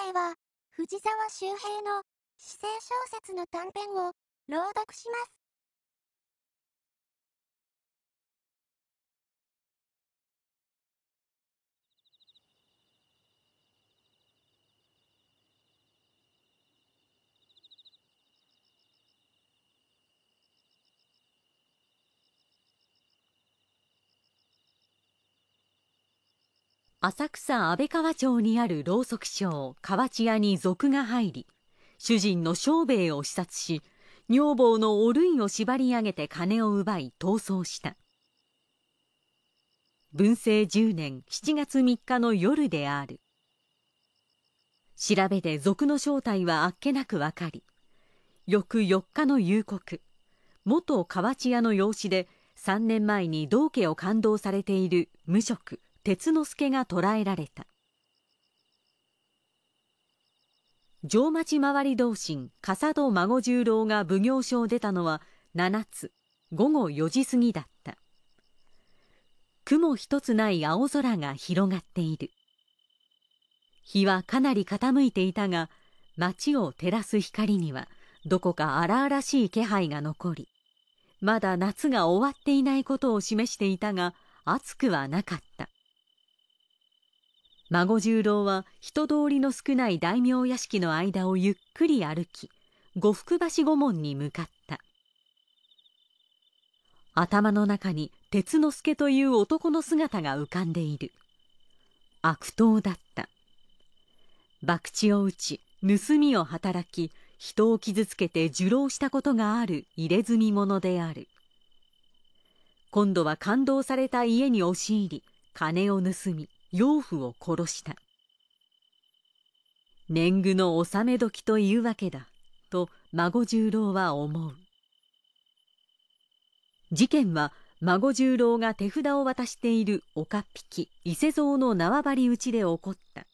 回は、藤沢周平の、詩性小説の短編を、朗読します。浅草安倍川町にあるろうそく商河内屋に賊が入り主人の庄兵衛を視察し女房のお類を縛り上げて金を奪い逃走した文政10年7月3日の夜である調べで賊の正体はあっけなく分かり翌4日の夕刻元河内屋の養子で3年前に道家を勘当されている無職鉄之助が捕らえられた城町回り同心笠戸孫十郎が奉行所を出たのは7つ午後4時過ぎだった雲一つない青空が広がっている日はかなり傾いていたが町を照らす光にはどこか荒々しい気配が残りまだ夏が終わっていないことを示していたが暑くはなかった孫十郎は人通りの少ない大名屋敷の間をゆっくり歩き呉服橋御門に向かった頭の中に鉄之助という男の姿が浮かんでいる悪党だった博打を打ち盗みを働き人を傷つけて受労したことがある入れ墨者である今度は感動された家に押し入り金を盗み養父を殺した年貢の納め時というわけだと孫十郎は思う事件は孫十郎が手札を渡している岡っ引き伊勢蔵の縄張り討ちで起こった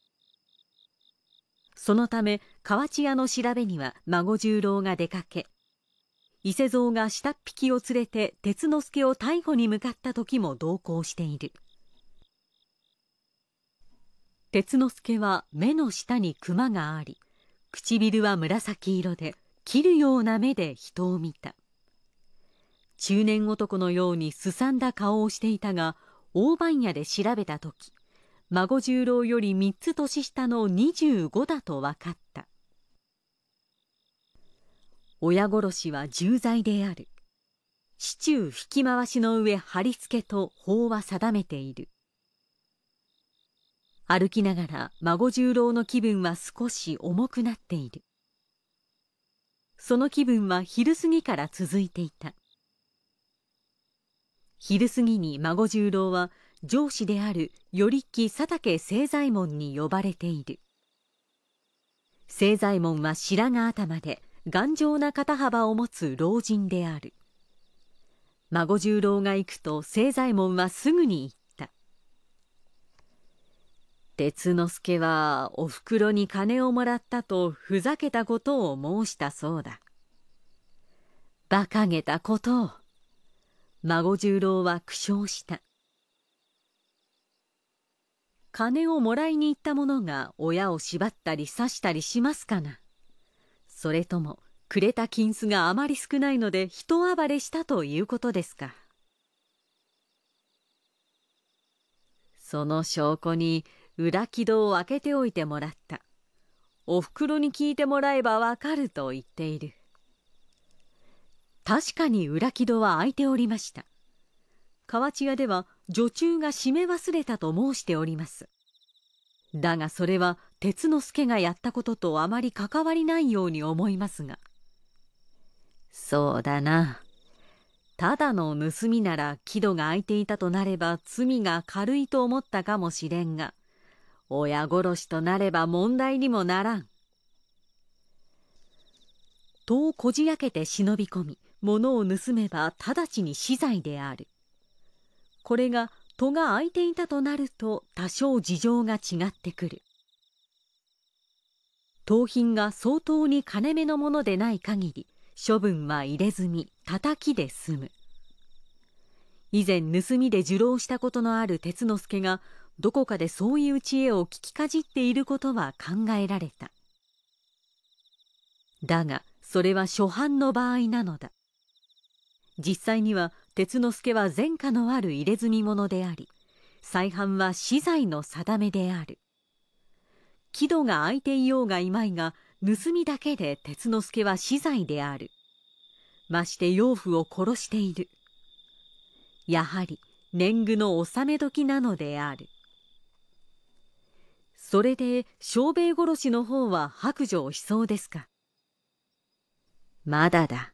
そのため河内屋の調べには孫十郎が出かけ伊勢蔵が下っ引きを連れて鉄之助を逮捕に向かった時も同行している鉄之助は目の下にクマがあり唇は紫色で切るような目で人を見た中年男のようにすさんだ顔をしていたが大番屋で調べた時孫十郎より3つ年下の25だと分かった親殺しは重罪である市中引き回しの上貼り付けと法は定めている歩きながら孫十郎の気分は少し重くなっているその気分は昼過ぎから続いていた昼過ぎに孫十郎は上司である頼木佐竹清左衛門に呼ばれている清左衛門は白髪頭で頑丈な肩幅を持つ老人である孫十郎が行くと清左衛門はすぐに行っ鉄之助はおふくろに金をもらったとふざけたことを申したそうだ。馬鹿げたことを孫十郎は苦笑した金をもらいに行った者が親を縛ったり刺したりしますかなそれともくれた金子があまり少ないので人暴れしたということですかその証拠に裏木戸を開けておいてもらったおふくろに聞いてもらえばわかると言っている確かに裏木戸は開いておりました河内屋では女中が閉め忘れたと申しておりますだがそれは鉄之助がやったこととあまり関わりないように思いますがそうだなただの盗みなら木戸が開いていたとなれば罪が軽いと思ったかもしれんが親殺しとなれば問題にもならん。戸をこじ開けて忍び込み物を盗めば直ちに死罪であるこれが戸が開いていたとなると多少事情が違ってくる盗品が相当に金目のものでない限り処分は入れ墨叩きで済む以前盗みで受領したことのある鉄之助がどこかでそういう知恵を聞きかじっていることは考えられただがそれは初版の場合なのだ実際には鉄之助は前科のある入れ墨者であり再犯は死罪の定めである木戸が開いていようがいまいが盗みだけで鉄之助は死罪であるまして養父を殺しているやはり年貢の納め時なのであるそれで小兵殺しの方は白状しそうですかまだだ。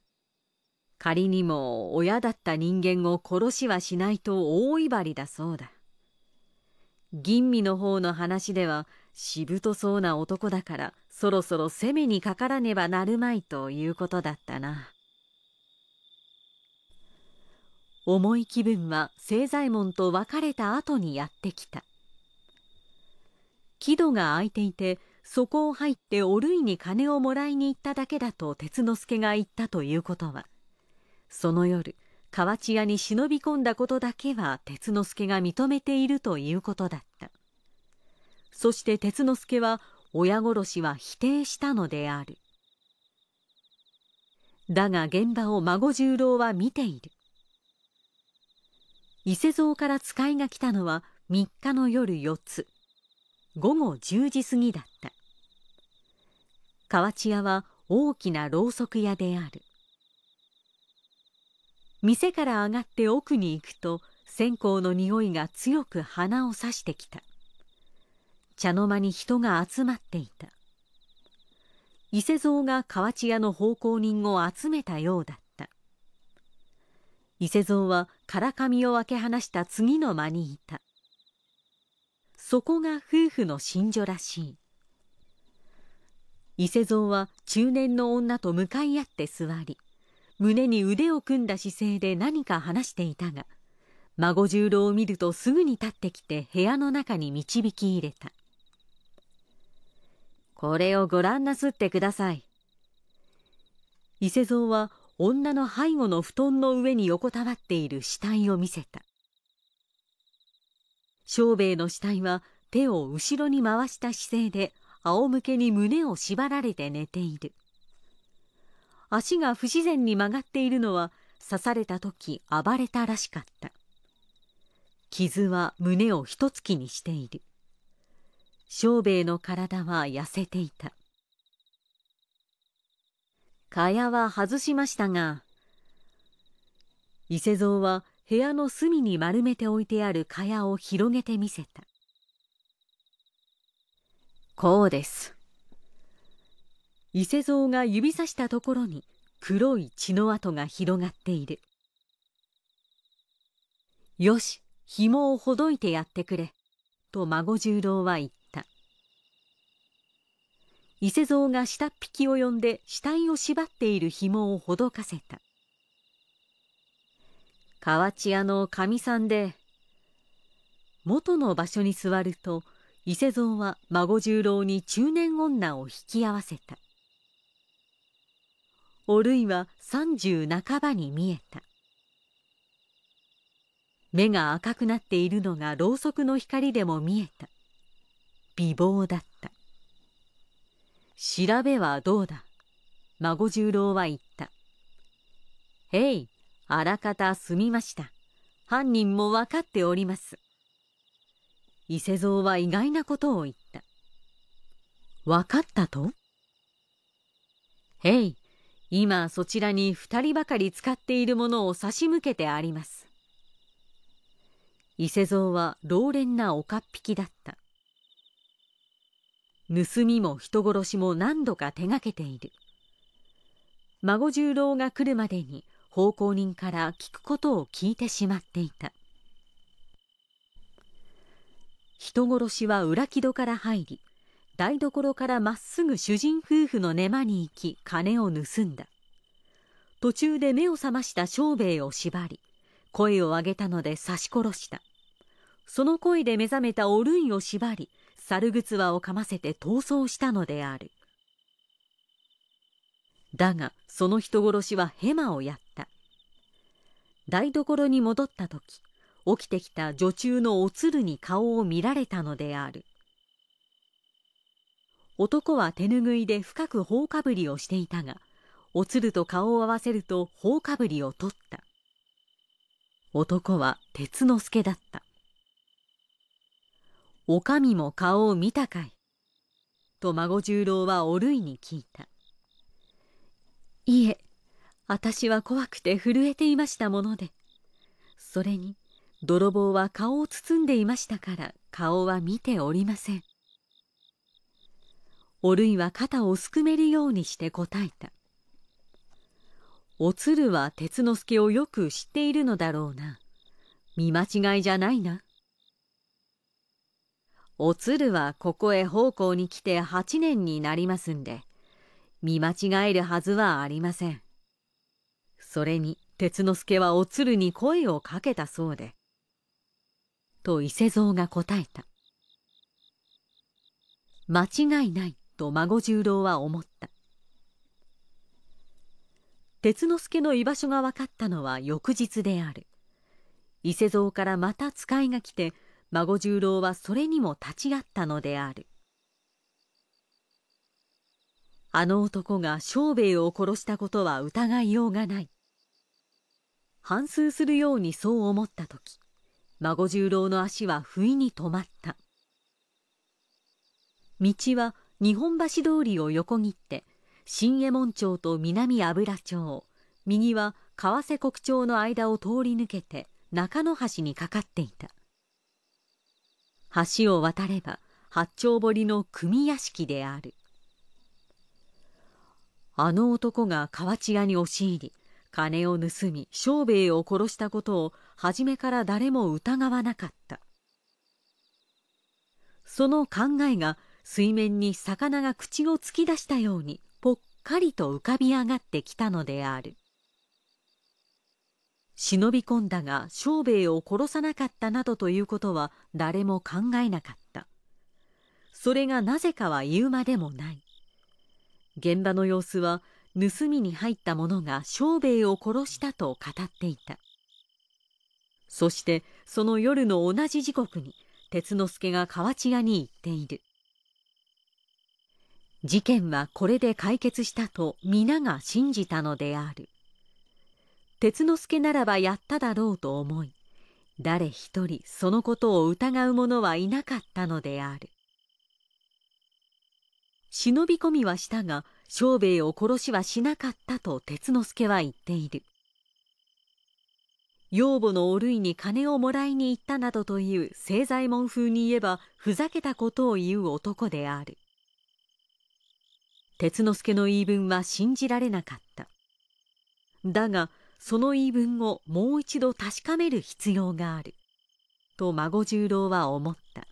仮にも親だった人間を殺しはしないと大威張りだそうだ。吟味の方の話ではしぶとそうな男だからそろそろ攻めにかからねばなるまいということだったな。重い気分は清左衛門と別れた後にやってきた。木戸が開いていてそこを入っておるいに金をもらいに行っただけだと鉄之助が言ったということはその夜河内屋に忍び込んだことだけは鉄之助が認めているということだったそして鉄之助は親殺しは否定したのであるだが現場を孫十郎は見ている伊勢蔵から使いが来たのは3日の夜4つ午後10時過ぎだった河内屋は大きなろうそく屋である店から上がって奥に行くと線香の匂いが強く鼻を刺してきた茶の間に人が集まっていた伊勢蔵が河内屋の奉公人を集めたようだった伊勢蔵はからかみを分け放した次の間にいたそこが夫婦の信所らしい伊勢蔵は中年の女と向かい合って座り胸に腕を組んだ姿勢で何か話していたが孫十郎を見るとすぐに立ってきて部屋の中に導き入れた「これをご覧なすってください」伊勢蔵は女の背後の布団の上に横たわっている死体を見せた小兵衛の死体は手を後ろに回した姿勢で仰向けに胸を縛られて寝ている足が不自然に曲がっているのは刺された時暴れたらしかった傷は胸を一突きにしている小兵衛の体は痩せていた蚊帳は外しましたが伊勢蔵は部屋の隅に丸めて置いてある蚊帳を広げてみせたこうです伊勢蔵が指さしたところに黒い血の跡が広がっているよし紐をほどいてやってくれと孫十郎は言った伊勢蔵が下っ引きを呼んで死体を縛っている紐をほどかせた河内屋のかみさんで元の場所に座ると伊勢蔵は孫十郎に中年女を引き合わせたおるいは三十半ばに見えた目が赤くなっているのがろうそくの光でも見えた美貌だった調べはどうだ孫十郎は言った「へいあらかた済みました犯人も分かっております伊勢蔵は意外なことを言った分かったとへい今そちらに2人ばかり使っているものを差し向けてあります伊勢蔵は老練な岡っ引きだった盗みも人殺しも何度か手がけている孫十郎が来るまでに奉公人から聞くことを聞いてしまっていた人殺しは裏木戸から入り台所からまっすぐ主人夫婦の寝間に行き金を盗んだ途中で目を覚ました庄兵衛を縛り声を上げたので刺し殺したその声で目覚めたおるんを縛り猿靴輪をかませて逃走したのであるだがその人殺しはヘマをやった台所に戻った時起きてきた女中のおつるに顔を見られたのである男は手ぬぐいで深く頬かぶりをしていたがおつると顔を合わせると頬かぶりを取った男は鉄之助だったお将も顔を見たかいと孫十郎はおるいに聞いたいえ私は怖くて震えていましたものでそれに泥棒は顔を包んでいましたから顔は見ておりませんおるいは肩をすくめるようにして答えたおつるは鉄之助をよく知っているのだろうな見間違いじゃないなおつるはここへ奉公に来て8年になりますんで見間違えるはずはありませんそれに鉄之助はお鶴に声をかけたそうでと伊勢蔵が答えた間違いないと孫十郎は思った鉄之助の居場所が分かったのは翌日である伊勢蔵からまた使いが来て孫十郎はそれにも立ち会ったのであるあの男が小兵衛を殺したことは疑いようがない。反芻するようにそう思った時、孫十郎の足は不意に止まった。道は日本橋通りを横切って、新右衛門町と南油町、右は川瀬国町の間を通り抜けて中野橋にかかっていた。橋を渡れば八丁堀の組屋敷である。あの男が河内屋に押し入り金を盗み庄兵衛を殺したことを初めから誰も疑わなかったその考えが水面に魚が口を突き出したようにぽっかりと浮かび上がってきたのである忍び込んだが庄兵衛を殺さなかったなどということは誰も考えなかったそれがなぜかは言うまでもない現場の様子は盗みに入った者が庄兵衛を殺したと語っていたそしてその夜の同じ時刻に鉄之助が河内屋に行っている事件はこれで解決したと皆が信じたのである鉄之助ならばやっただろうと思い誰一人そのことを疑う者はいなかったのである忍び込みはしたが庄兵衛を殺しはしなかったと鉄之助は言っている養母のお類に金をもらいに行ったなどという清左衛門風に言えばふざけたことを言う男である鉄之助の言い分は信じられなかっただがその言い分をもう一度確かめる必要があると孫十郎は思った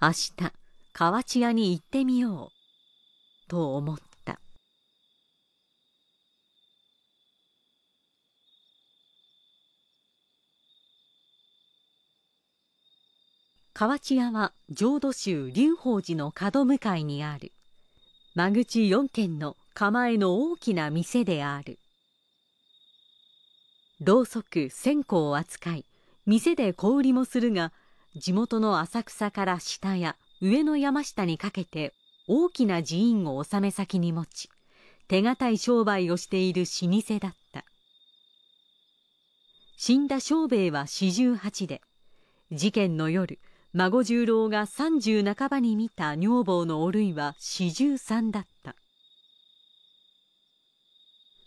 明日河内屋に行ってみようと思った河内屋は浄土宗龍宝寺の角向かいにある間口4軒の構えの大きな店であるろうそく線香を扱い店で小売りもするが地元の浅草から下屋上の山下にかけて大きな寺院を納め先に持ち手堅い商売をしている老舗だった死んだ庄兵衛は四十八で事件の夜孫十郎が三十半ばに見た女房のお類は四十三だった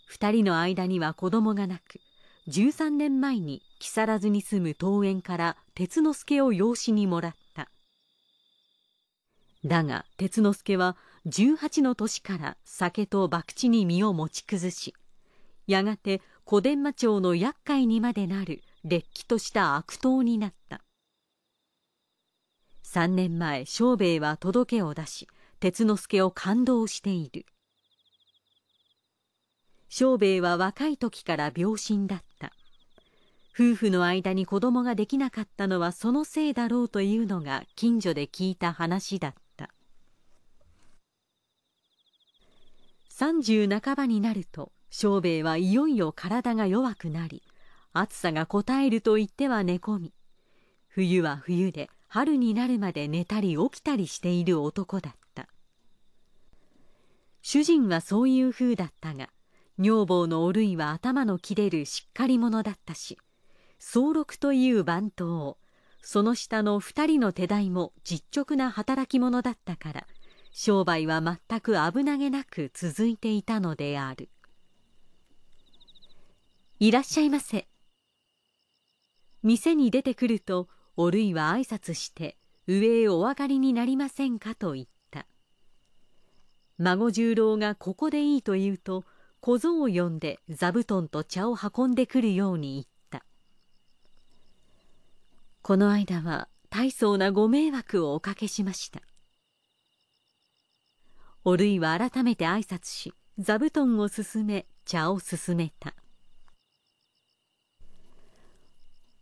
二人の間には子供がなく13年前に木更津に住む桃園から鉄之助を養子にもらっただが鉄之助は18の年から酒と博打に身を持ち崩しやがて小伝馬町の厄介にまでなるれっきとした悪党になった3年前庄兵衛は届けを出し鉄之助を感動している庄兵衛は若い時から病身だった夫婦の間に子供ができなかったのはそのせいだろうというのが近所で聞いた話だった30半ばになると庄兵衛はいよいよ体が弱くなり暑さがこたえると言っては寝込み冬は冬で春になるまで寝たり起きたりしている男だった主人はそういう風だったが女房のおるいは頭の切れるしっかり者だったし総六という番頭その下の2人の手代も実直な働き者だったから商売は全く危なげなく続いていたのであるいらっしゃいませ店に出てくるとおるいは挨拶して上へお上がりになりませんかと言った孫十郎がここでいいと言うと小僧を呼んで座布団と茶を運んでくるように言ったこの間は大層なご迷惑をおかけしましたおるいは改めて挨拶し座布団を進め茶を進めた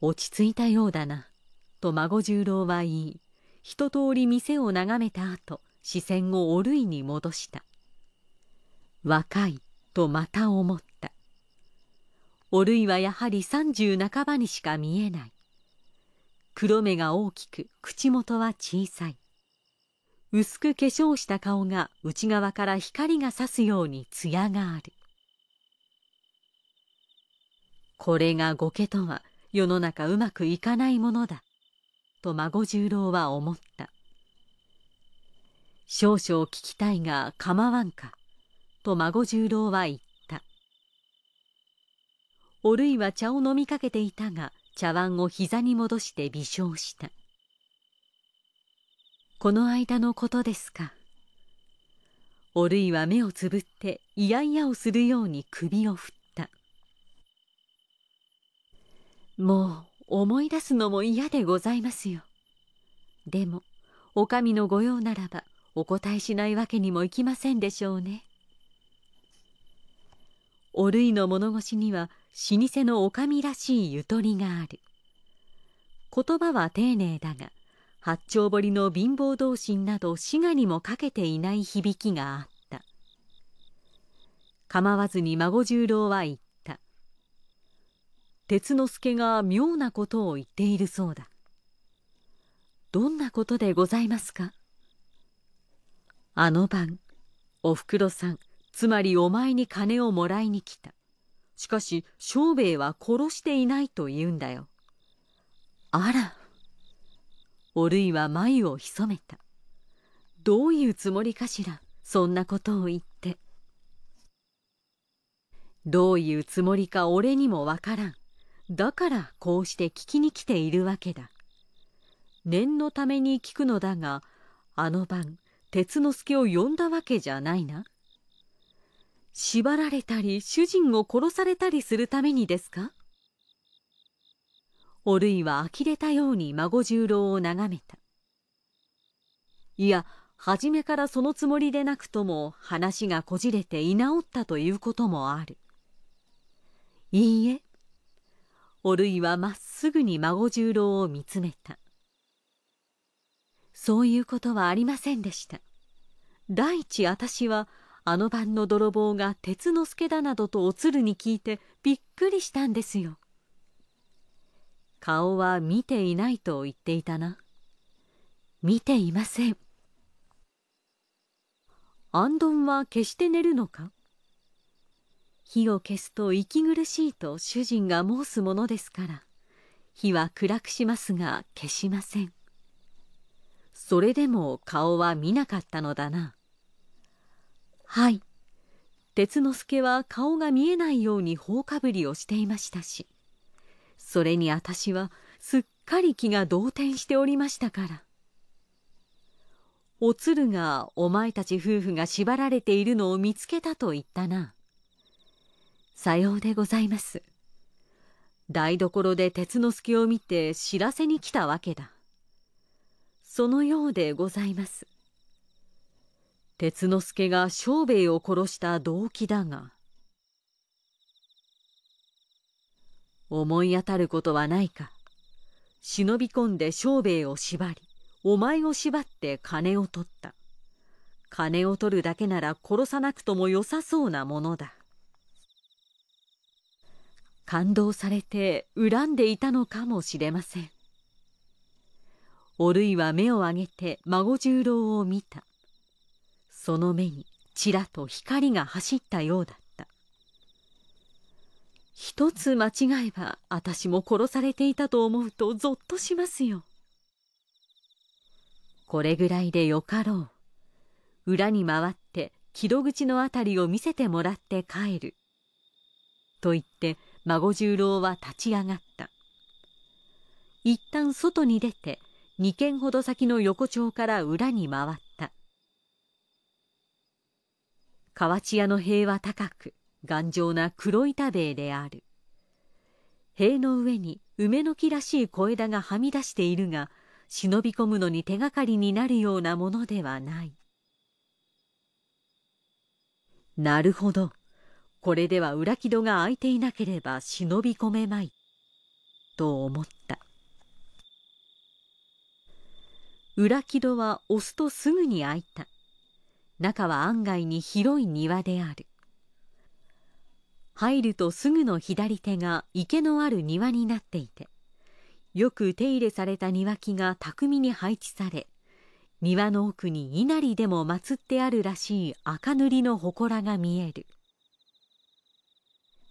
落ち着いたようだなと孫十郎は言い一通り店を眺めた後視線をおるいに戻した若いとまた思ったおるいはやはり三十半ばにしか見えない黒目が大きく口元は小さい薄く化粧した顔が内側から光が差すように艶があるこれがゴケとは世の中うまくいかないものだと孫十郎は思った少々聞きたいが構わんかと孫十郎は言ったおるいは茶を飲みかけていたが茶碗を膝に戻して微笑したこの間のことですかおるいは目をつぶっていやいやをするように首を振ったもう思い出すのも嫌でございますよでもお上の御用ならばお答えしないわけにもいきませんでしょうねおるいの物腰には老舗のお上らしいゆとりがある言葉は丁寧だが八丁堀の貧乏同心など滋賀にもかけていない響きがあった構わずに孫十郎は言った鉄之助が妙なことを言っているそうだどんなことでございますかあの晩おふくろさんつまりお前に金をもらいに来たしかし庄兵衛は殺していないと言うんだよあらおるいは眉をそめたどういうつもりかしらそんなことを言ってどういうつもりか俺にもわからんだからこうして聞きに来ているわけだ念のために聞くのだがあの晩鉄之助を呼んだわけじゃないな縛られたり主人を殺されたりするためにですかおるいは呆れたように孫十郎を眺めた。いや、初めからそのつもりでなくとも話がこじれて居直ったということもある。いいえ、おるいはまっすぐに孫十郎を見つめた。そういうことはありませんでした。第一私は、あの晩の泥棒が鉄之助だなどとおつるに聞いてびっくりしたんですよ。顔は見ていないと言っていたな。見ていません。アンドンは決して寝るのか火を消すと息苦しいと主人が申すものですから、火は暗くしますが消しません。それでも顔は見なかったのだな。はい。鉄之助は顔が見えないように放かぶりをしていましたし。それに私はすっかり気が動転しておりましたからおつるがお前たち夫婦が縛られているのを見つけたと言ったなさようでございます台所で鉄之助を見て知らせに来たわけだそのようでございます鉄之助が庄兵衛を殺した動機だが思い当たることはないか忍び込んで商兵衛を縛りお前を縛って金を取った金を取るだけなら殺さなくとも良さそうなものだ感動されて恨んでいたのかもしれませんおるいは目を上げて孫十郎を見たその目にちらと光が走ったようだ一つ間違えば私も殺されていたと思うとぞっとしますよこれぐらいでよかろう裏に回って木戸口の辺りを見せてもらって帰ると言って孫十郎は立ち上がった一旦外に出て2軒ほど先の横丁から裏に回った河内屋の塀は高く頑丈な黒板塀である塀の上に梅の木らしい小枝がはみ出しているが忍び込むのに手がかりになるようなものではないなるほどこれでは裏木戸が開いていなければ忍び込めまいと思った裏木戸は押すとすぐに開いた中は案外に広い庭である入るとすぐの左手が池のある庭になっていてよく手入れされた庭木が巧みに配置され庭の奥に稲荷でも祀ってあるらしい赤塗りの祠が見える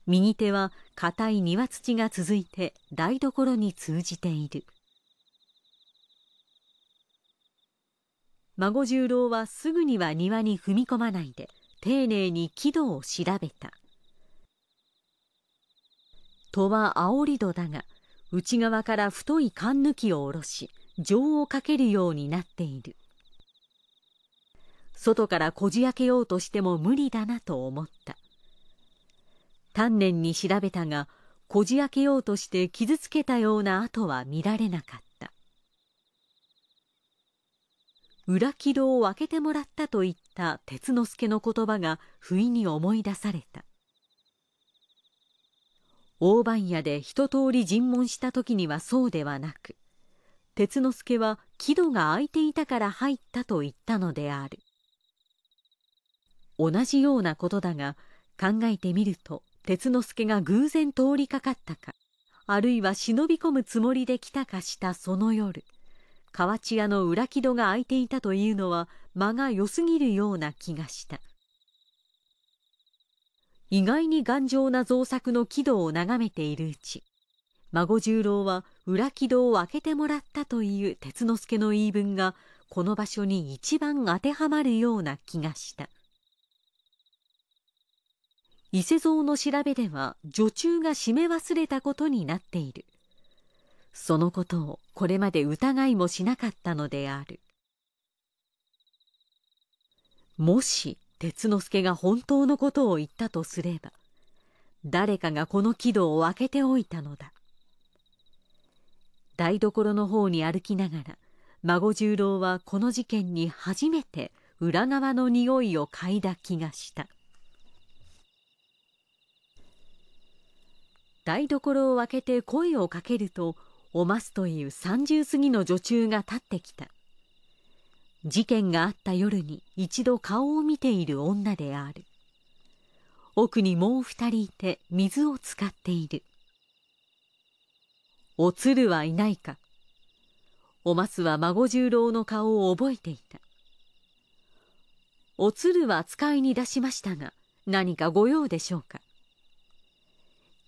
右手は硬い庭土が続いて台所に通じている孫十郎はすぐには庭に踏み込まないで丁寧に木戸を調べた戸は青り戸だが内側から太い缶抜きを下ろし錠をかけるようになっている外からこじ開けようとしても無理だなと思った丹念に調べたがこじ開けようとして傷つけたような跡は見られなかった裏木戸を開けてもらったと言った鉄之助の言葉が不意に思い出された大番屋で一通り尋問した時にはそうではなく鉄之助は木戸が開いていたから入ったと言ったのである同じようなことだが考えてみると鉄之助が偶然通りかかったかあるいは忍び込むつもりで来たかしたその夜河内屋の裏木戸が開いていたというのは間が良すぎるような気がした。意外に頑丈な造作の軌道を眺めているうち孫十郎は裏軌道を開けてもらったという鉄之助の言い分がこの場所に一番当てはまるような気がした伊勢蔵の調べでは女中が締め忘れたことになっているそのことをこれまで疑いもしなかったのであるもし鉄之助が本当のことを言ったとすれば誰かがこの木戸を開けておいたのだ台所の方に歩きながら孫十郎はこの事件に初めて裏側の匂いを嗅いだ気がした台所を開けて声をかけるとおますという三十過ぎの女中が立ってきた「事件があった夜に一度顔を見ている女である奥にもう二人いて水を使っているおつるはいないかおますは孫十郎の顔を覚えていたおつるは使いに出しましたが何かご用でしょうか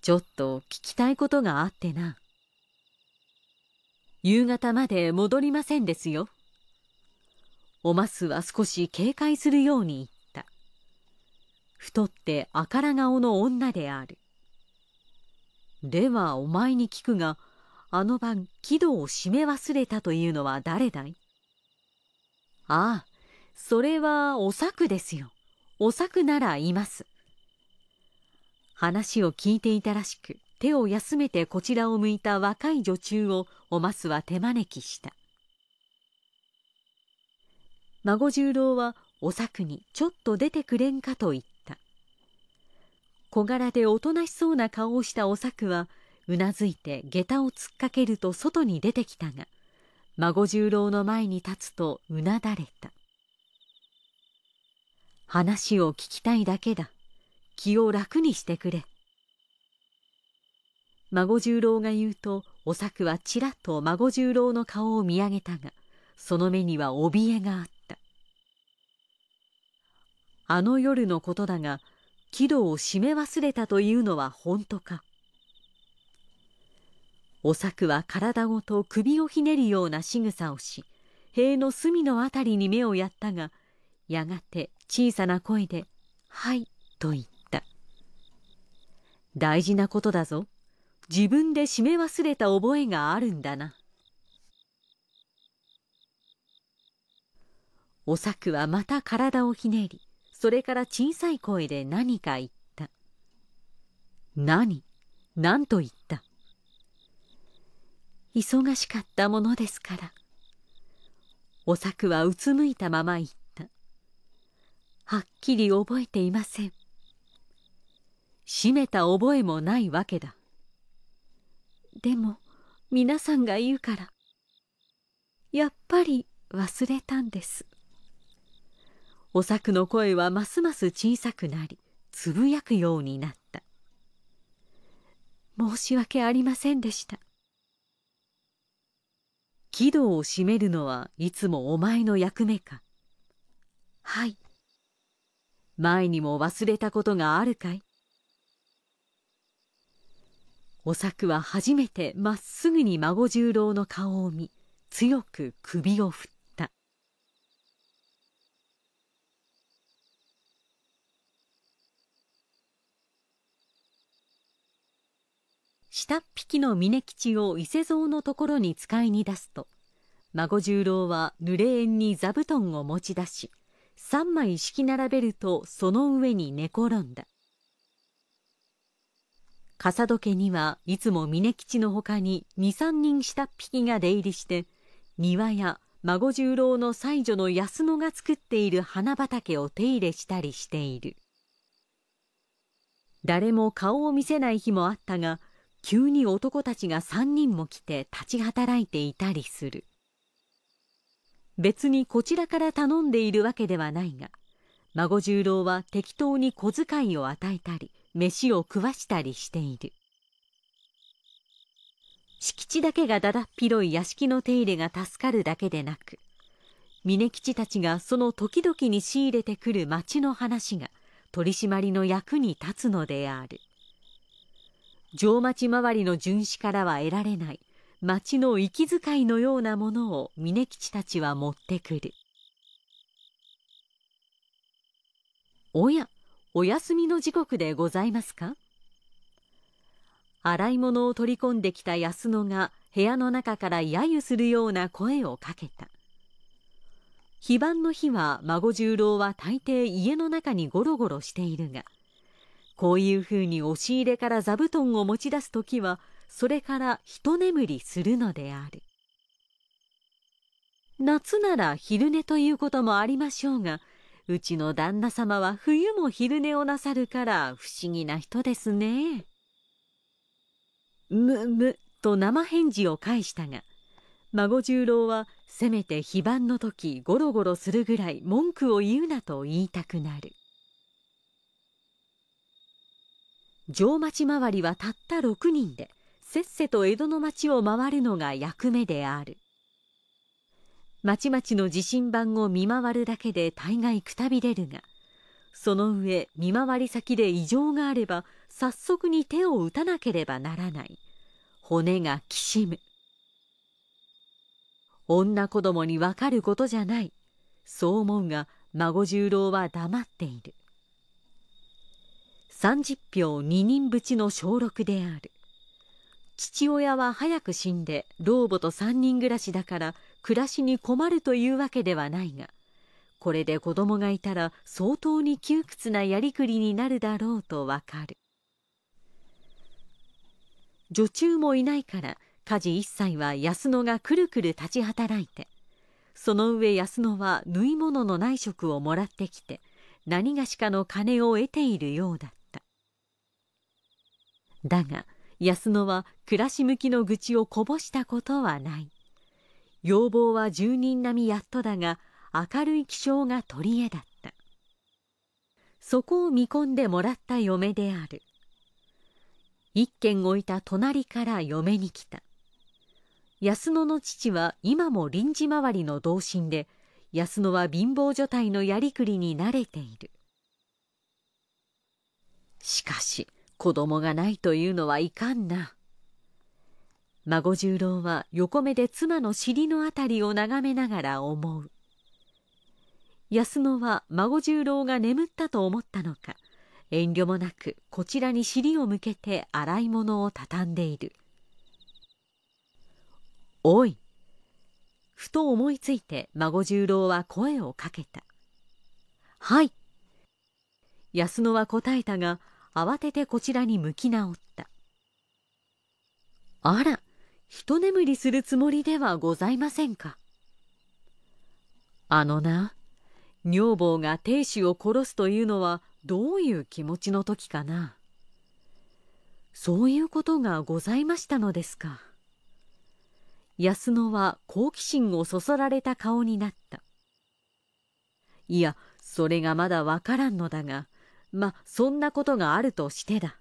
ちょっと聞きたいことがあってな夕方まで戻りませんですよおますは少し警戒するように言った。太ってあから顔の女である。ではお前に聞くが、あの晩木戸を閉め忘れたというのは誰だいああ、それはお作ですよ。お作ならいます。話を聞いていたらしく、手を休めてこちらを向いた若い女中をおますは手招きした。孫十郎はお作にちょっと出てくれんかと言った小柄でおとなしそうな顔をしたお作はうなずいて下駄を突っかけると外に出てきたが孫十郎の前に立つとうなだれた話を聞きたいだけだ気を楽にしてくれ孫十郎が言うとお作はちらっと孫十郎の顔を見上げたがその目には怯えがあっあの夜のことだが木戸を閉め忘れたというのは本当かお作は体ごと首をひねるような仕草をし塀の隅のあたりに目をやったがやがて小さな声で「はい」と言った「大事なことだぞ自分で閉め忘れた覚えがあるんだな」お作はまた体をひねりそれから小さい声で何か言った。何何と言った忙しかったものですから。お作はうつむいたまま言った。はっきり覚えていません。閉めた覚えもないわけだ。でも、皆さんが言うから、やっぱり忘れたんです。お作の声はますます小さくなりつぶやくようになった申し訳ありませんでした軌道を占めるのはいつもお前の役目かはい前にも忘れたことがあるかいお作は初めてまっすぐに孫十郎の顔を見強く首を振った下っ引きの峰吉を伊勢蔵のところに使いに出すと孫十郎は濡れ縁に座布団を持ち出し3枚敷き並べるとその上に寝転んだ笠戸家にはいつも峰吉のほかに23人下っ引きが出入りして庭や孫十郎の妻女の安野が作っている花畑を手入れしたりしている誰も顔を見せない日もあったが急に男たちが3人も来て立ち働いていたりする別にこちらから頼んでいるわけではないが孫十郎は適当に小遣いを与えたり飯を食わしたりしている敷地だけがだだっ広い屋敷の手入れが助かるだけでなく峰吉たちがその時々に仕入れてくる町の話が取り締まりの役に立つのである。城町周りの巡視からは得られない町の息遣いのようなものを峰吉たちは持ってくるおやお休みの時刻でございますか洗い物を取り込んできた安野が部屋の中から揶揄するような声をかけた非番の日は孫十郎は大抵家の中にゴロゴロしているがこういうふうに押し入れから座布団を持ち出す時はそれから一眠りするのである夏なら昼寝ということもありましょうがうちの旦那様は冬も昼寝をなさるから不思議な人ですね。むむと生返事を返したが孫十郎はせめて非番の時ゴロゴロするぐらい文句を言うなと言いたくなる。城町回りはたった6人でせっせと江戸の町を回るのが役目である町々の地震盤を見回るだけで大概くたびれるがその上見回り先で異常があれば早速に手を打たなければならない骨がきしむ女子供にわかることじゃないそう思うが孫十郎は黙っている30票2人ちの小6である父親は早く死んで老母と3人暮らしだから暮らしに困るというわけではないがこれで子供がいたら相当に窮屈なやりくりになるだろうとわかる女中もいないから家事一切は安野がくるくる立ち働いてその上安野は縫い物の内職をもらってきて何がしかの金を得ているようだっただが安野は暮らし向きの愚痴をこぼしたことはない要望は住人並みやっとだが明るい気性が取り柄だったそこを見込んでもらった嫁である一軒置いた隣から嫁に来た安野の父は今も臨時回りの同心で安野は貧乏女体のやりくりに慣れているしかし子供がないというのはいかんな。孫十郎は横目で妻の尻のあたりを眺めながら思う。安野は孫十郎が眠ったと思ったのか、遠慮もなくこちらに尻を向けて洗い物を畳んでいる。おいふと思いついて孫十郎は声をかけた。はい。安野は答えたが、慌ててこちらに向き直ったあら一眠りするつもりではございませんかあのな女房が亭主を殺すというのはどういう気持ちの時かなそういうことがございましたのですか安野は好奇心をそそられた顔になったいやそれがまだわからんのだがま、そんなことがあるとしてだ。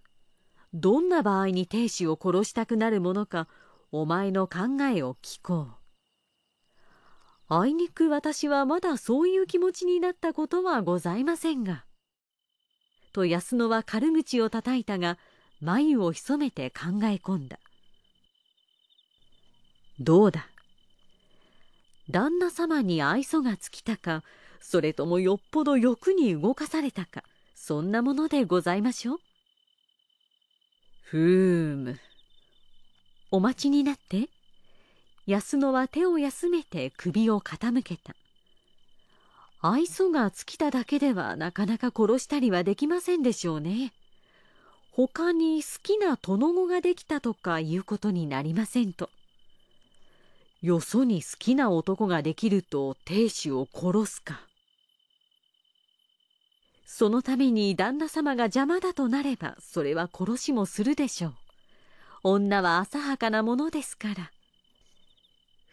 どんな場合に亭主を殺したくなるものか、お前の考えを聞こう。あいにく私はまだそういう気持ちになったことはございませんが。と安野は軽口を叩いたが、眉を潜めて考え込んだ。どうだ旦那様に愛想が尽きたか、それともよっぽど欲に動かされたか。そんなものでございましょうふーむお待ちになって安野は手を休めて首を傾けた愛想が尽きただけではなかなか殺したりはできませんでしょうね他に好きな殿子ができたとかいうことになりませんとよそに好きな男ができると亭主を殺すかそのために旦那様が邪魔だとなればそれは殺しもするでしょう女は浅はかなものですから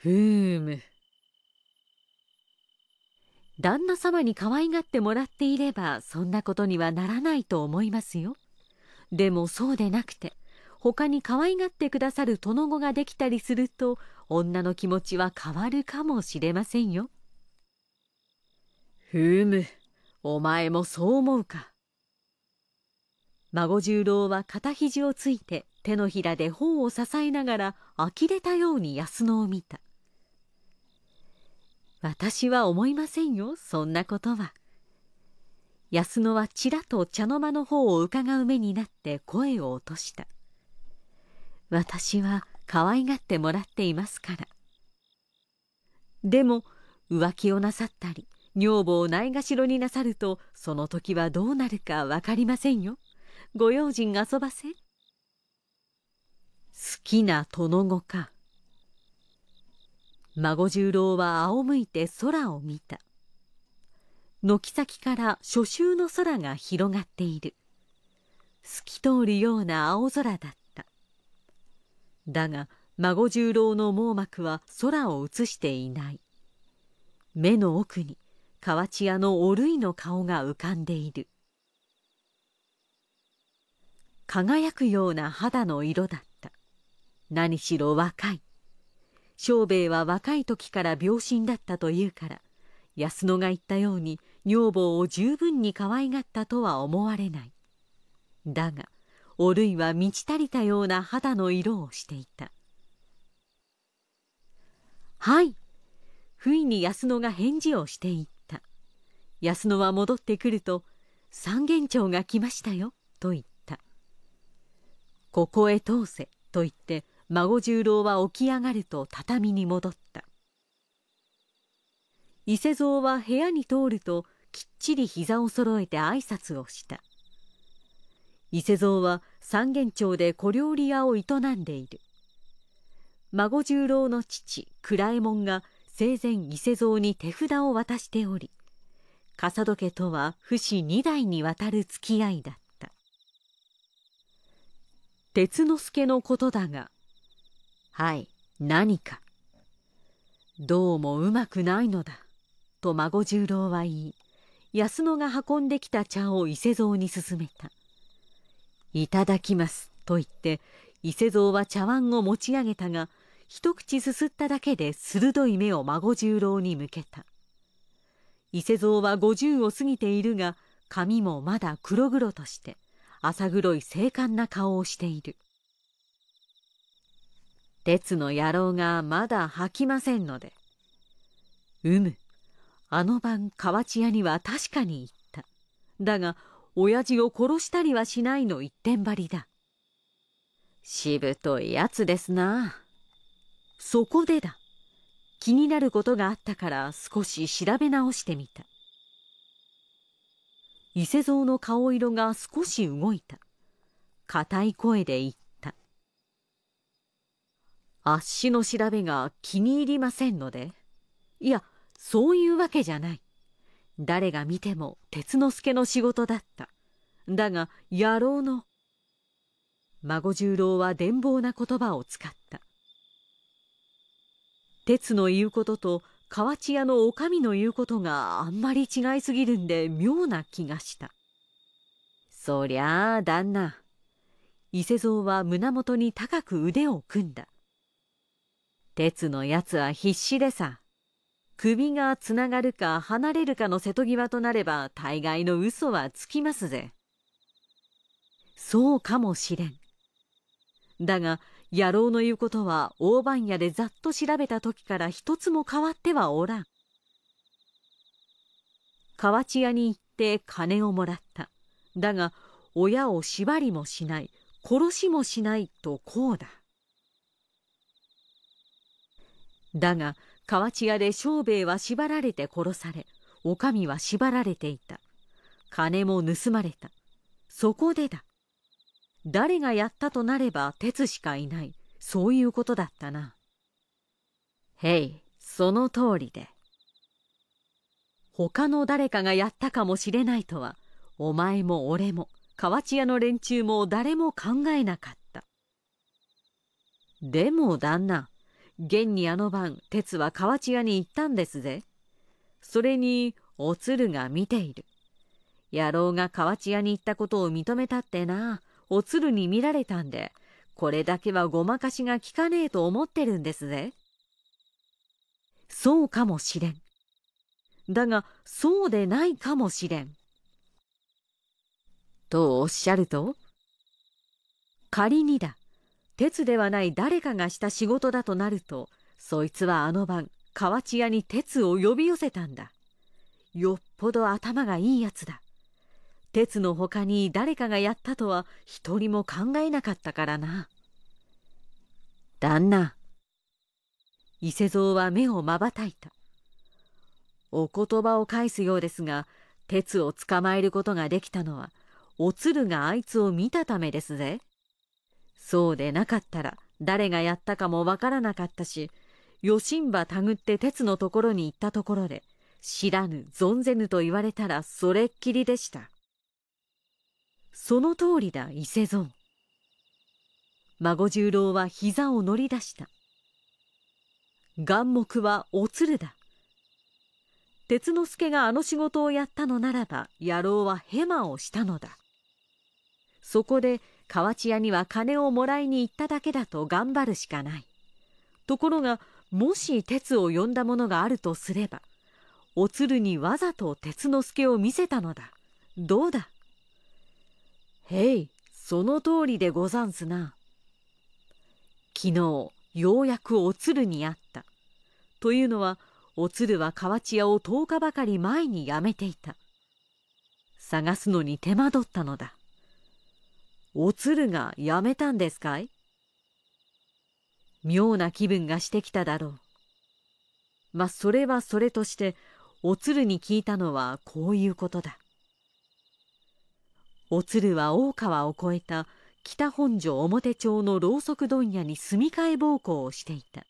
ふーむ旦那様に可愛がってもらっていればそんなことにはならないと思いますよでもそうでなくて他に可愛がってくださる殿子ができたりすると女の気持ちは変わるかもしれませんよふむお前もそう思うか。孫十郎は肩肘をついて手のひらで頬を支えながら呆れたように安野を見た。私は思いませんよ、そんなことは。安野はちらと茶の間の方をうかがう目になって声を落とした。私は可愛がってもらっていますから。でも浮気をなさったり女房をないがしろになさるとその時はどうなるかわかりませんよご用心遊ばせ好きな殿子か孫十郎は仰向いて空を見た軒先から初秋の空が広がっている透き通るような青空だっただが孫十郎の網膜は空を映していない目の奥に河内屋のおるいの顔が浮かんでいる輝くような肌の色だった何しろ若い庄兵衛は若い時から病身だったというから安野が言ったように女房を十分に可愛がったとは思われないだがおるいは満ち足りたような肌の色をしていた「はい」不意に安野が返事をしてい安野は戻ってくると三元町が来ましたよと言ったここへ通せと言って孫十郎は起き上がると畳に戻った伊勢蔵は部屋に通るときっちり膝を揃えて挨拶をした伊勢蔵は三元町で小料理屋を営んでいる孫十郎の父倉右衛門が生前伊勢蔵に手札を渡しており笠時計とは不死二代にわたる付き合いだった鉄之助のことだがはい何かどうもうまくないのだと孫十郎は言い安野が運んできた茶を伊勢蔵に勧めた「いただきます」と言って伊勢蔵は茶碗を持ち上げたが一口すすっただけで鋭い目を孫十郎に向けた。伊勢蔵は五十を過ぎているが髪もまだ黒々として浅黒い精悍な顔をしている鉄の野郎がまだ吐きませんのでうむあの晩河内屋には確かに行っただが親父を殺したりはしないの一点張りだしぶといやつですなそこでだ気になることがあったから少し調べ直してみた伊勢蔵の顔色が少し動いた硬い声で言った「あっしの調べが気に入りませんのでいやそういうわけじゃない誰が見ても鉄之助の仕事だっただが野郎の孫十郎は伝望な言葉を使った鉄の言うことと河内屋の女将の言うことがあんまり違いすぎるんで妙な気がした。そりゃあ旦那。伊勢蔵は胸元に高く腕を組んだ。鉄のやつは必死でさ。首がつながるか離れるかの瀬戸際となれば大概の嘘はつきますぜ。そうかもしれん。だが野郎の言うことは大番屋でざっと調べた時から一つも変わってはおらん。河内屋に行って金をもらった。だが、親を縛りもしない、殺しもしないとこうだ。だが、河内屋で庄兵衛は縛られて殺され、お上は縛られていた。金も盗まれた。そこでだ。誰がやったとなれば鉄しかいないそういうことだったなへいその通りで他の誰かがやったかもしれないとはお前も俺も河内屋の連中も誰も考えなかったでも旦那現にあの晩鉄は河内屋に行ったんですぜそれにお鶴が見ている野郎が河内屋に行ったことを認めたってなおるに見られたんでこれだけはごまかしがきかねえと思ってるんですぜ。そうかもしれん。だがそうでないかもしれん。とおっしゃると仮にだ鉄ではない誰かがした仕事だとなるとそいつはあの晩河内屋に鉄を呼び寄せたんだよっぽど頭がいいやつだ鉄の他に誰かがやったとは一人も考えなかったからな。旦那。伊勢蔵は目をまばたいた。お言葉を返すようですが、鉄を捕まえることができたのは、お鶴があいつを見たためですぜ。そうでなかったら、誰がやったかもわからなかったし、余しんたぐって鉄のところに行ったところで、知らぬ、存ぜぬと言われたらそれっきりでした。その通りだ伊勢蔵孫十郎は膝を乗り出した眼目はおつるだ鉄之助があの仕事をやったのならば野郎はヘマをしたのだそこで河内屋には金をもらいに行っただけだと頑張るしかないところがもし鉄を呼んだものがあるとすればおつるにわざと鉄之助を見せたのだどうだへいその通りでござんすな昨日ようやくお鶴に会ったというのはお鶴は河内屋を10日ばかり前に辞めていた探すのに手間取ったのだお鶴が辞めたんですかい妙な気分がしてきただろうまそれはそれとしてお鶴に聞いたのはこういうことだお鶴は大川を越えた北本所表町のろうそく問屋に住み替え暴行をしていた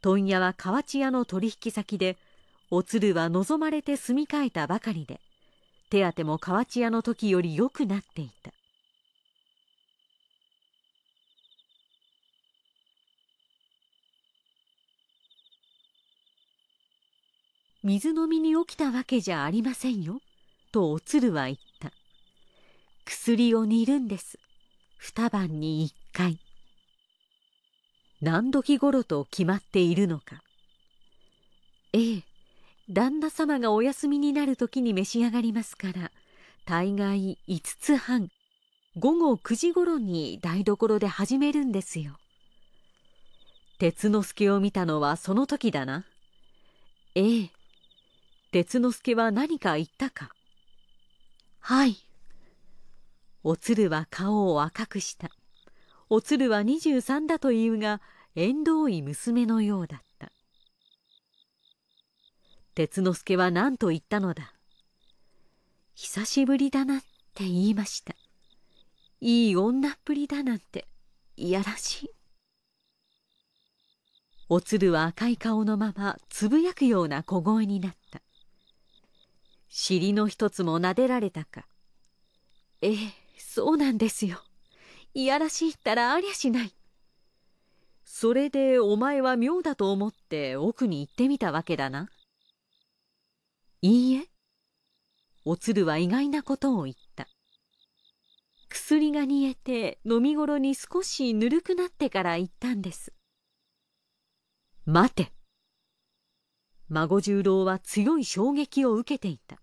問屋は河内屋の取引先でお鶴は望まれて住み替えたばかりで手当も河内屋の時より良くなっていた水飲みに起きたわけじゃありませんよとお鶴は言った薬を煮るんです二晩に一回何時頃と決まっているのかええ旦那様がお休みになる時に召し上がりますから大概5つ半午後9時頃に台所で始めるんですよ鉄之助を見たのはその時だなええ鉄之助は何か言ったかはいおつるは顔を赤くしたおつるは23だというが縁遠い娘のようだった鉄之助は何と言ったのだ久しぶりだなって言いましたいい女っぷりだなんていやらしいおつるは赤い顔のままつぶやくような小声になった尻の一つもなでられたかええそうなんですよいやらしいったらありゃしないそれでお前は妙だと思って奥に行ってみたわけだないいえおつるは意外なことを言った薬が煮えて飲み頃に少しぬるくなってから行ったんです待て孫十郎は強い衝撃を受けていた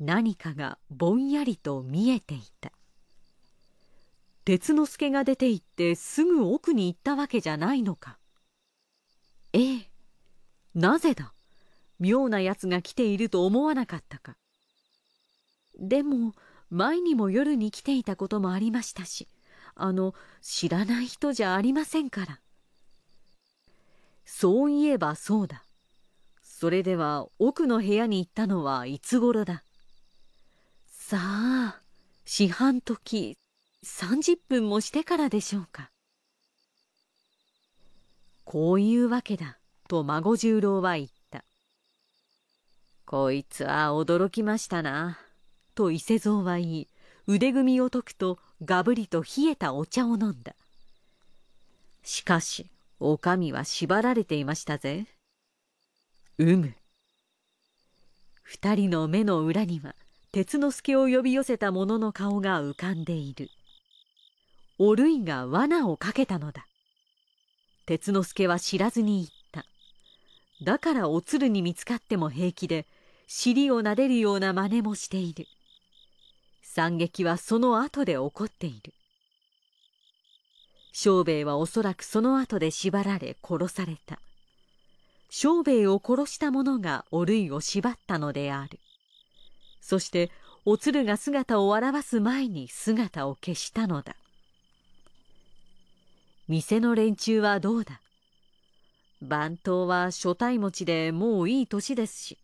何かがぼんやりと見えていた鉄之助が出て行ってすぐ奥に行ったわけじゃないのかええなぜだ妙なやつが来ていると思わなかったかでも前にも夜に来ていたこともありましたしあの知らない人じゃありませんからそういえばそうだそれでは奥の部屋に行ったのはいつ頃ださあ四半時30分もしてからでしょうかこういうわけだと孫十郎は言ったこいつは驚きましたなと伊勢蔵は言い腕組みを解くとがぶりと冷えたお茶を飲んだしかしお上は縛られていましたぜうむ二人の目の裏には鉄之助を呼び寄せた者の顔が浮かんでいるおるいが罠をかけたのだ鉄之助は知らずに言っただからおつるに見つかっても平気で尻をなでるような真似もしている惨劇はその後で起こっている庄兵衛はおそらくその後で縛られ殺された庄兵衛を殺した者がおるいを縛ったのであるそしておつるが姿を現す前に姿を消したのだ店の連中はどうだ番頭は初体持ちでもういい年ですし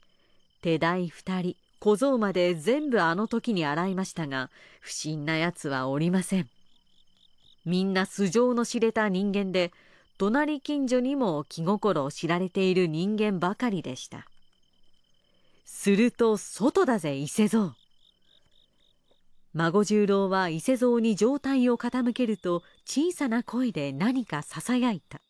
手代二人小僧まで全部あの時に洗いましたが不審な奴はおりませんみんな素性の知れた人間で隣近所にも気心を知られている人間ばかりでしたすると外だぜ伊勢蔵孫十郎は伊勢蔵に上体を傾けると小さな声で何かささやいた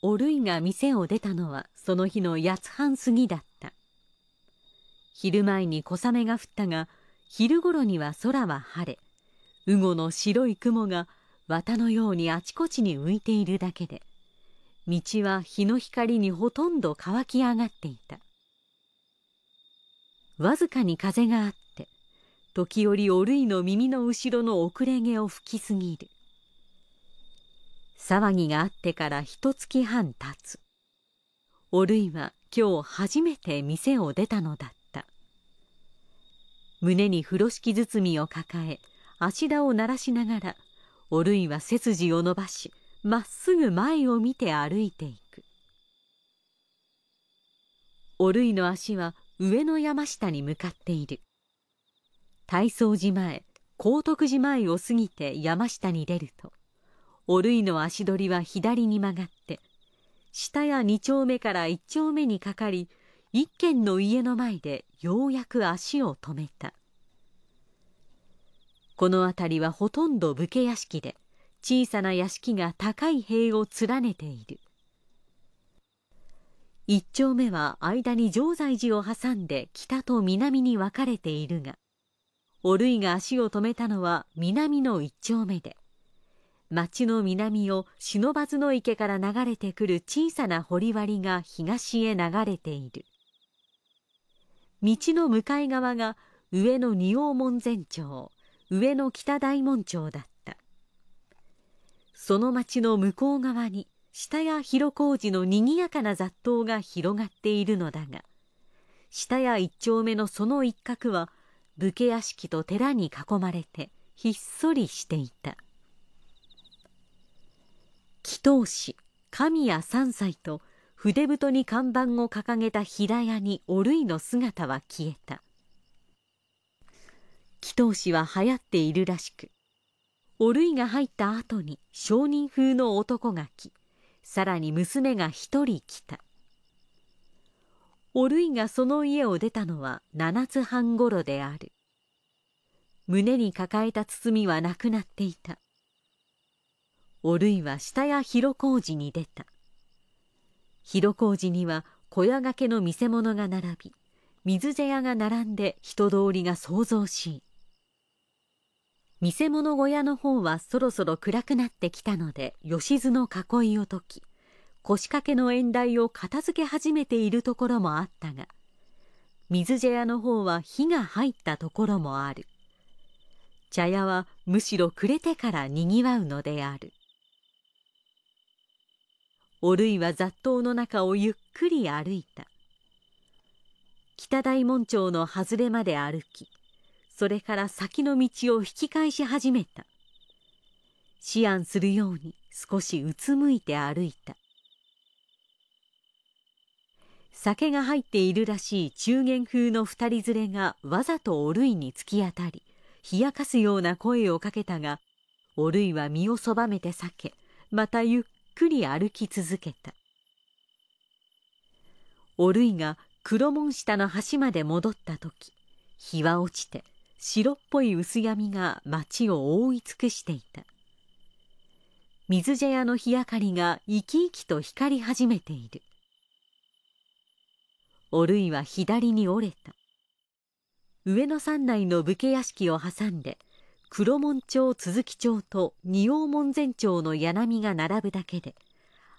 おるいが店を出たのはその日の八つ半過ぎだった昼前に小雨が降ったが昼ごろには空は晴れ雨後の白い雲が綿のようにあちこちに浮いているだけで道は日の光にほとんど乾き上がっていたわずかに風があって時折おるいの耳の後ろの遅れ毛を吹きすぎる騒ぎがあってから一月半経つおるいは今日初めて店を出たのだった胸に風呂敷包みを抱え足田を鳴らしながらおるいは背筋を伸ばしまっすぐ前を見て歩いていくおるいの足は上の山下に向かっている大宗寺前高徳寺前を過ぎて山下に出るとおるいの足取りは左に曲がって下や二丁目から一丁目にかかり一軒の家の前でようやく足を止めたこの辺りはほとんど武家屋敷で小さな屋敷が高い塀を連ねている一丁目は間に常在寺を挟んで北と南に分かれているがおるいが足を止めたのは南の一丁目で町の南を忍ばずの池から流れてくる小さな堀割が東へ流れている道の向かい側が上の仁王門前町上の北大門町だっその町の向こう側に下や広小路のにぎやかな雑踏が広がっているのだが下や一丁目のその一角は武家屋敷と寺に囲まれてひっそりしていた祈祷師神谷三歳と筆太に看板を掲げた平屋におるいの姿は消えた祈祷師は流行っているらしくお類が入った後に商人風の男が来さらに娘が一人来たお類がその家を出たのは七つ半ごろである胸に抱えた包みはなくなっていたお類は下屋広小路に出た広小路には小屋掛けの見せ物が並び水茶屋が並んで人通りが騒々しい見せ物小屋の方はそろそろ暗くなってきたので吉津の囲いを解き腰掛けの縁台を片付け始めているところもあったが水茶屋の方は火が入ったところもある茶屋はむしろ暮れてからにぎわうのであるおるいは雑踏の中をゆっくり歩いた北大門町の外れまで歩きそれから先の道を引き返し始めた思案するように少しうつむいて歩いた酒が入っているらしい中元風の二人連れがわざとおるいに突き当たり冷やかすような声をかけたがおるいは身をそばめて避けまたゆっくり歩き続けたおるいが黒門下の橋まで戻った時日は落ちて白っぽい薄闇が町を覆い尽くしていた水茶屋の日明かりが生き生きと光り始めているおるいは左に折れた上野山内の武家屋敷を挟んで黒門町鈴木町と仁王門前町の柳が並ぶだけで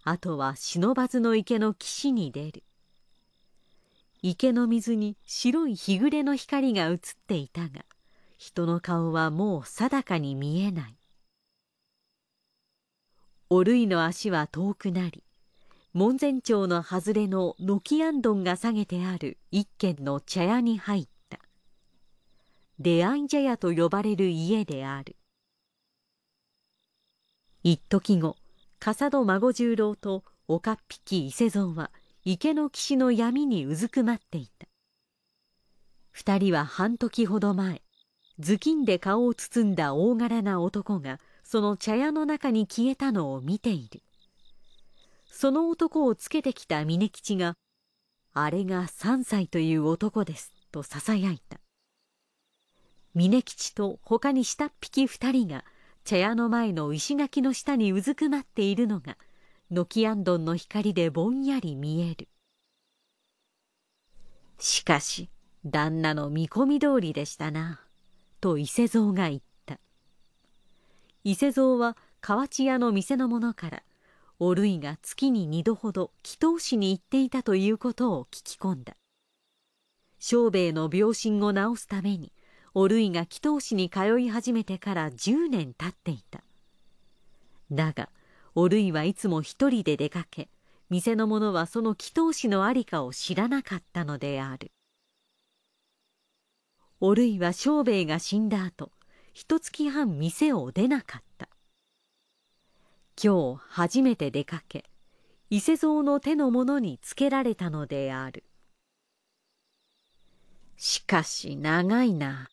あとは忍ばずの池の岸に出る池の水に白い日暮れの光が映っていたが人の顔はもう定かに見えないおるいの足は遠くなり門前町の外れの軒あんどんが下げてある一軒の茶屋に入った出会い茶屋と呼ばれる家である一時後笠戸孫十郎と岡っ引き伊勢蔵は池の岸の闇にうずくまっていた二人は半時ほど前頭巾で顔を包んだ大柄な男がその茶屋の中に消えたのを見ているその男をつけてきた峰吉が「あれが3歳という男です」とささやいた峰吉と他に下っ引き2人が茶屋の前の石垣の下にうずくまっているのが軒あんどんの光でぼんやり見えるしかし旦那の見込み通りでしたな。と伊勢蔵が言った伊勢蔵は河内屋の店の者からおるいが月に2度ほど祈祷師に行っていたということを聞き込んだ庄兵衛の病心を治すためにおるいが祈祷師に通い始めてから10年経っていただがおるいはいつも一人で出かけ店の者はその祈祷師の在りかを知らなかったのである。おるいは庄兵衛が死んだ後一月半店を出なかった今日初めて出かけ伊勢蔵の手の者につけられたのであるしかし長いな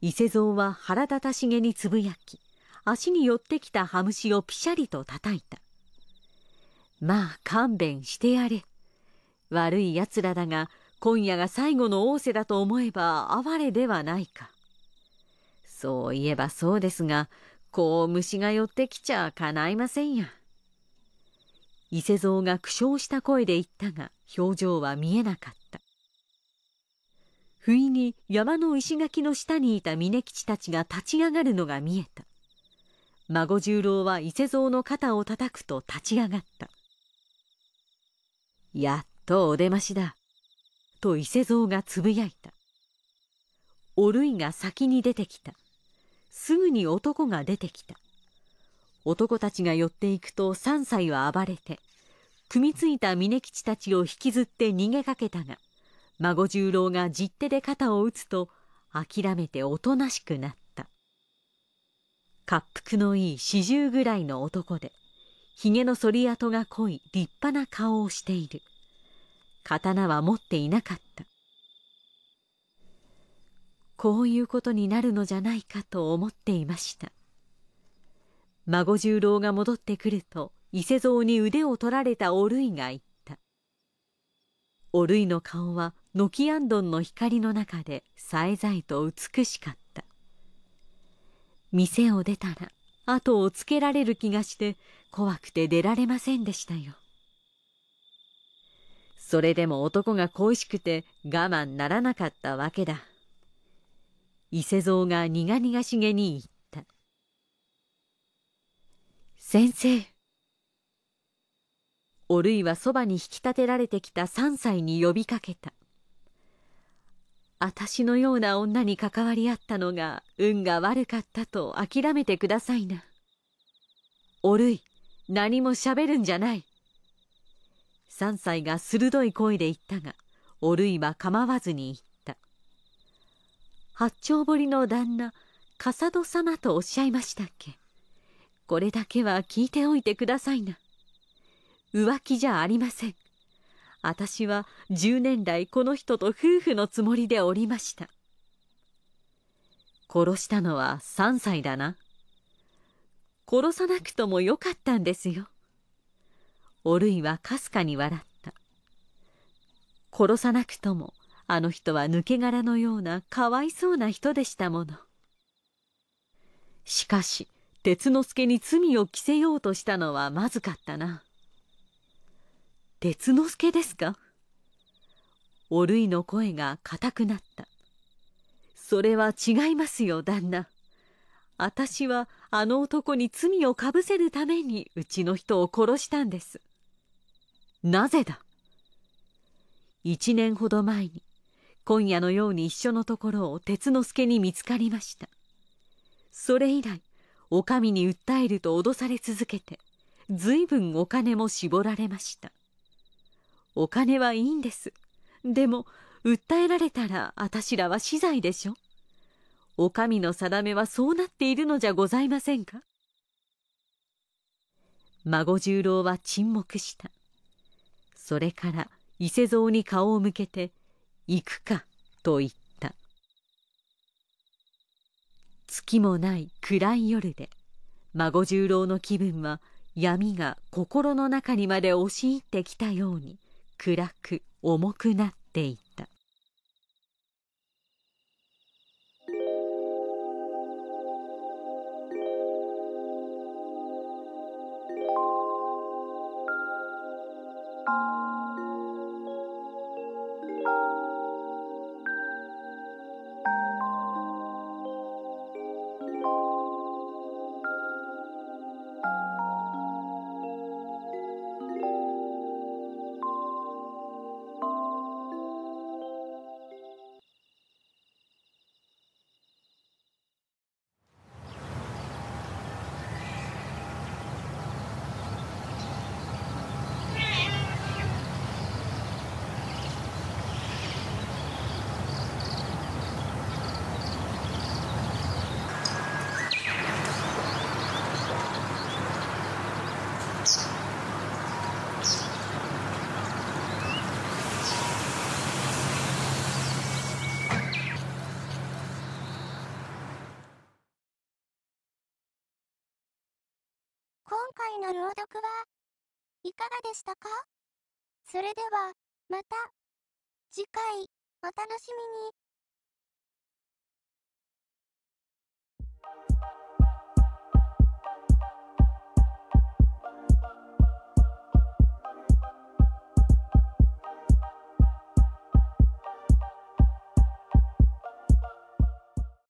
伊勢蔵は腹立たしげにつぶやき足に寄ってきた羽虫をピシャリと叩いたまあ勘弁してやれ悪いやつらだが今夜が最後の仰せだと思えば哀れではないか。そういえばそうですが、こう虫が寄ってきちゃかないませんや。伊勢蔵が苦笑した声で言ったが、表情は見えなかった。不意に山の石垣の下にいた峯吉たちが立ち上がるのが見えた。孫十郎は伊勢蔵の肩を叩くと立ち上がった。やっとお出ましだ。と伊勢蔵がつぶやいたおるいが先に出てきたすぐに男が出てきた男たちが寄っていくと3歳は暴れて組みついた峯吉たちを引きずって逃げかけたが孫十郎がっ手で肩を打つと諦めておとなしくなった滑覆のいい四十ぐらいの男でひげの剃り跡が濃い立派な顔をしている刀は持っていなかったこういうことになるのじゃないかと思っていました孫十郎が戻ってくると伊勢蔵に腕を取られたおるいが言ったおるいの顔は軒あんどんの光の中でさえざいと美しかった店を出たら後をつけられる気がして怖くて出られませんでしたよそれでも男が恋しくて我慢ならなかったわけだ。伊勢蔵が苦々しげに言った。先生。おるいはそばに引き立てられてきた3歳に呼びかけた。私のような女に関わり合ったのが運が悪かったと諦めてくださいな。おるい、何もしゃべるんじゃない。3歳が鋭い声で言ったがおるいは構わずに言った「八丁堀の旦那笠戸様とおっしゃいましたっけこれだけは聞いておいてくださいな浮気じゃありません私は10年来この人と夫婦のつもりでおりました殺したのは3歳だな殺さなくともよかったんですよおるいはかすかに笑った殺さなくともあの人は抜け殻のようなかわいそうな人でしたものしかし鉄之助に罪を着せようとしたのはまずかったな鉄之助ですかおるいの声が硬くなったそれは違いますよ旦那私はあの男に罪をかぶせるためにうちの人を殺したんですなぜだ一年ほど前に今夜のように一緒のところを鉄之助に見つかりましたそれ以来お上に訴えると脅され続けて随分お金も絞られましたお金はいいんですでも訴えられたらあたしらは死罪でしょお上の定めはそうなっているのじゃございませんか孫十郎は沈黙したそれから伊勢蔵に顔を向けて「行くか」と言った月もない暗い夜で孫十郎の気分は闇が心の中にまで押し入ってきたように暗く重くなっていたがでしたかそれでは、また、次回、お楽しみに。